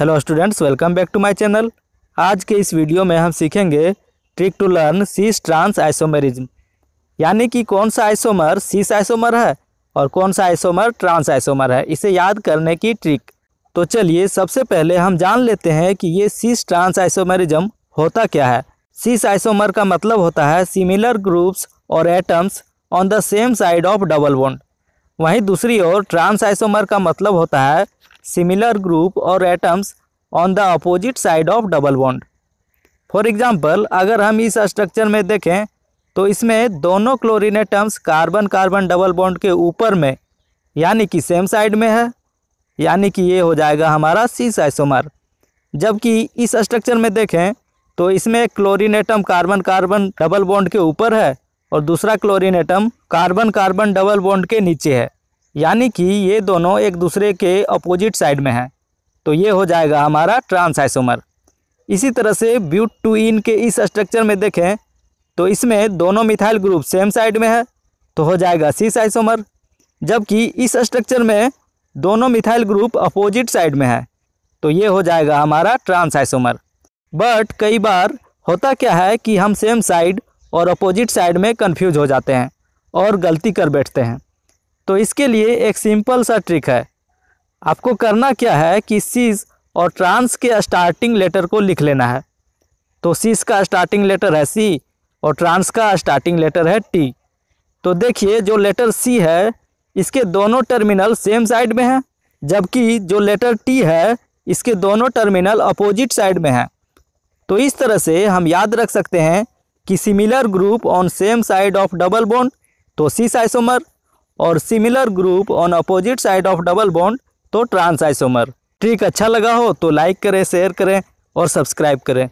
Hello students welcome back to my channel आज के इस वीडियो में हम सीखेंगे trick to learn cis trans isomerism यानी कि कौन सा आइसोमर सीस आइसोमर है और कौन सा आइसोमर ट्रांस आइसोमर है इसे याद करने की ट्रिक तो चलिए सबसे पहले हम जान लेते हैं कि ये सीस ट्रांस आइसोमेरिज्म होता क्या है सीस आइसोमर का मतलब होता है सिमिलर ग्रुप्स और atoms on the same side of double bond वहीं दूसरी ओर ट्रांस आइसोमर का मतलब होता है similar group or atoms on the opposite side of double bond. For example अगर हम इस स्ट्रक्चर में देखें तो इसमें दोनों chlorine atoms carbon carbon double bond के ऊपर में यानी कि सेम साइड में है यानी कि ये हो जाएगा हमारा सी साइसोमर जबकि इस स्ट्रक्चर में देखें तो इसमें chlorine atom carbon carbon double bond के ऊपर है और दूसरा chlorine atom carbon carbon double bond के नीचे है यानी कि ये दोनों एक दूसरे के अपोजिट साइड में हैं तो ये हो जाएगा हमारा ट्रांस आइसोमर इसी तरह से ब्यूट टू इन के इस स्ट्रक्चर में देखें तो इसमें दोनों मिथाइल ग्रुप सेम साइड में है तो हो जाएगा सीस आइसोमर जबकि इस स्ट्रक्चर में दोनों मिथाइल ग्रुप अपोजिट साइड में है तो ये हो जाएगा हमारा ट्रांस आइसोमर बट कई बार होता क्या है कि हम सेम साइड और अपोजिट साइड में कन्फ्यूज हो जाते हैं और गलती कर बैठते हैं तो इसके लिए एक सिंपल सा ट्रिक है आपको करना क्या है कि सीज और ट्रांस के स्टार्टिंग लेटर को लिख लेना है तो सीस का स्टार्टिंग लेटर है सी और ट्रांस का स्टार्टिंग लेटर है टी तो देखिए जो लेटर सी है इसके दोनों टर्मिनल सेम साइड में हैं जबकि जो लेटर टी है इसके दोनों टर्मिनल अपोजिट साइड में हैं तो इस तरह से हम याद रख सकते हैं कि similar group on same side of double bond तो सी साइसोमर और similar group on opposite side of double bond तो ट्रांस आइसोमर ट्रिक अच्छा लगा हो तो लाइक करें शेयर करें और सब्सक्राइब करें